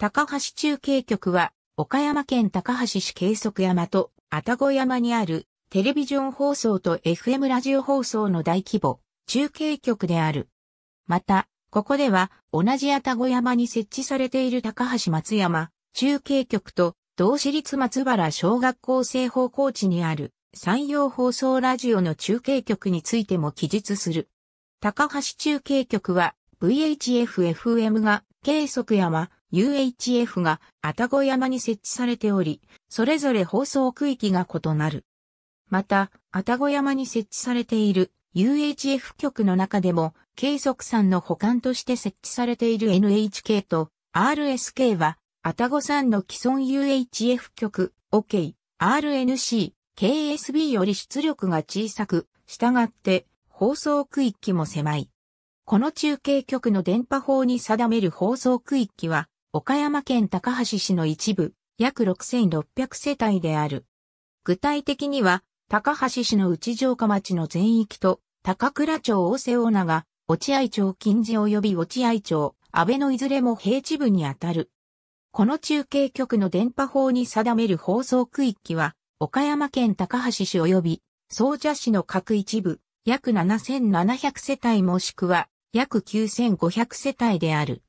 高橋中継局は、岡山県高橋市計測山と、あたご山にある、テレビジョン放送と FM ラジオ放送の大規模、中継局である。また、ここでは、同じあたご山に設置されている高橋松山、中継局と、同市立松原小学校生方向地にある、山陽放送ラジオの中継局についても記述する。高橋中継局は VHFFM が計測山、UHF が愛宕山に設置されており、それぞれ放送区域が異なる。また、愛宕山に設置されている UHF 局の中でも、計測山の保管として設置されている NHK と RSK は、愛宕山の既存 UHF 局、OK、RNC、KSB より出力が小さく、従って放送区域も狭い。この中継局の電波法に定める放送区域は、岡山県高橋市の一部、約6600世帯である。具体的には、高橋市の内城下町の全域と、高倉町大瀬尾長、落合町近寺及び落合町、安倍のいずれも平地部にあたる。この中継局の電波法に定める放送区域は、岡山県高橋市及び、総社市の各一部、約7700世帯もしくは、約9500世帯である。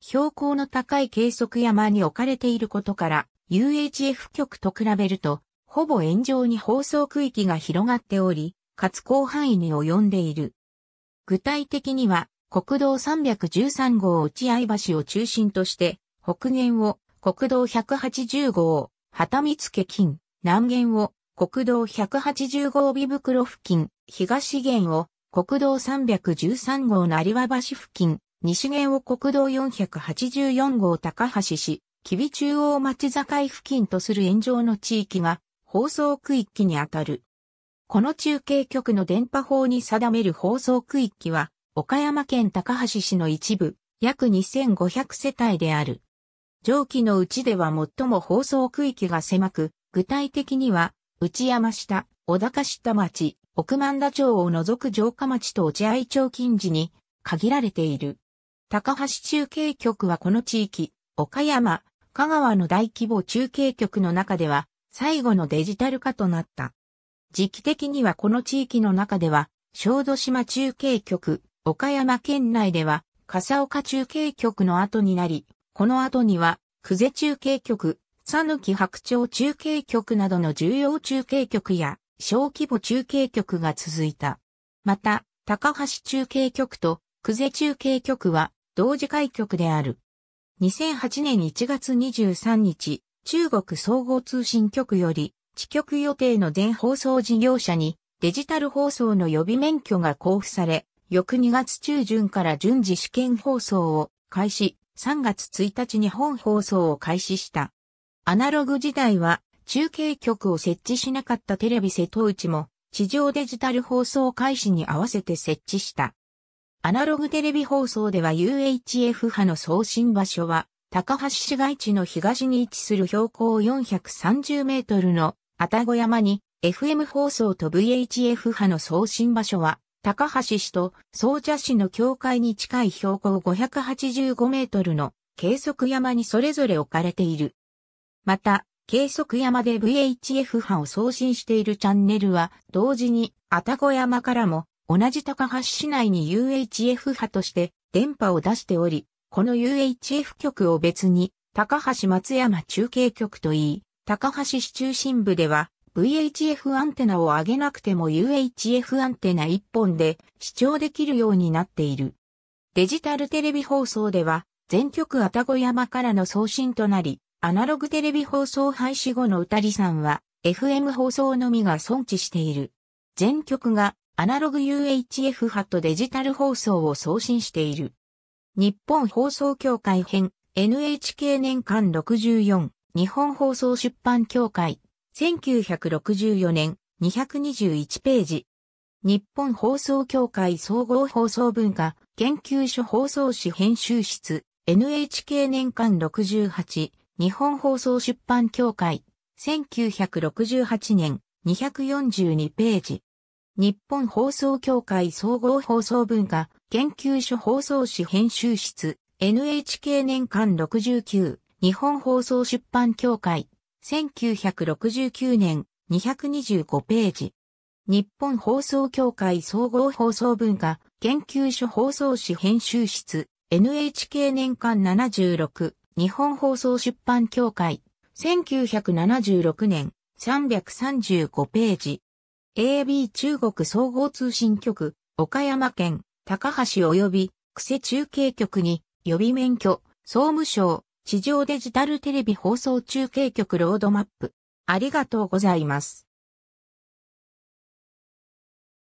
標高の高い計測山に置かれていることから、UHF 局と比べると、ほぼ炎上に放送区域が広がっており、かつ広範囲に及んでいる。具体的には、国道313号内合橋を中心として、北限を国道180号、旗見付近、南限を国道180号尾袋付近、東限を国道313号の有和橋付近、西原を国道484号高橋市、吉備中央町境付近とする炎上の地域が放送区域にあたる。この中継局の電波法に定める放送区域は、岡山県高橋市の一部、約2500世帯である。上記のうちでは最も放送区域が狭く、具体的には、内山下、小高下町、奥万田町を除く城下町と落合町近時に限られている。高橋中継局はこの地域、岡山、香川の大規模中継局の中では、最後のデジタル化となった。時期的にはこの地域の中では、小豆島中継局、岡山県内では、笠岡中継局の後になり、この後には、久世中継局、佐抜白鳥中継局などの重要中継局や、小規模中継局が続いた。また、高橋中継局と久世中継局は、同時開局である。2008年1月23日、中国総合通信局より、地局予定の全放送事業者にデジタル放送の予備免許が交付され、翌2月中旬から順次試験放送を開始、3月1日に本放送を開始した。アナログ時代は中継局を設置しなかったテレビ瀬戸内も地上デジタル放送開始に合わせて設置した。アナログテレビ放送では UHF 波の送信場所は、高橋市街地の東に位置する標高430メートルの愛宕山に、FM 放送と VHF 波の送信場所は、高橋市と総社市の境界に近い標高585メートルの計測山にそれぞれ置かれている。また、計測山で VHF 波を送信しているチャンネルは、同時に愛宕山からも同じ高橋市内に UHF 波として電波を出しており、この UHF 局を別に、高橋松山中継局といい、高橋市中心部では、VHF アンテナを上げなくても UHF アンテナ1本で視聴できるようになっている。デジタルテレビ放送では、全あ愛宕山からの送信となり、アナログテレビ放送廃止後のたりさんは、FM 放送のみが存置している。全局がアナログ UHF 波とデジタル放送を送信している。日本放送協会編 NHK 年間64日本放送出版協会1964年221ページ日本放送協会総合放送文化研究所放送誌編集室 NHK 年間68日本放送出版協会1968年242ページ日本放送協会総合放送文化研究所放送誌編集室 NHK 年間69日本放送出版協会1969年225ページ日本放送協会総合放送文化研究所放送誌編集室 NHK 年間76日本放送出版協会1976年335ページ AB 中国総合通信局、岡山県、高橋及び、癖中継局に、予備免許、総務省、地上デジタルテレビ放送中継局ロードマップ。ありがとうございます。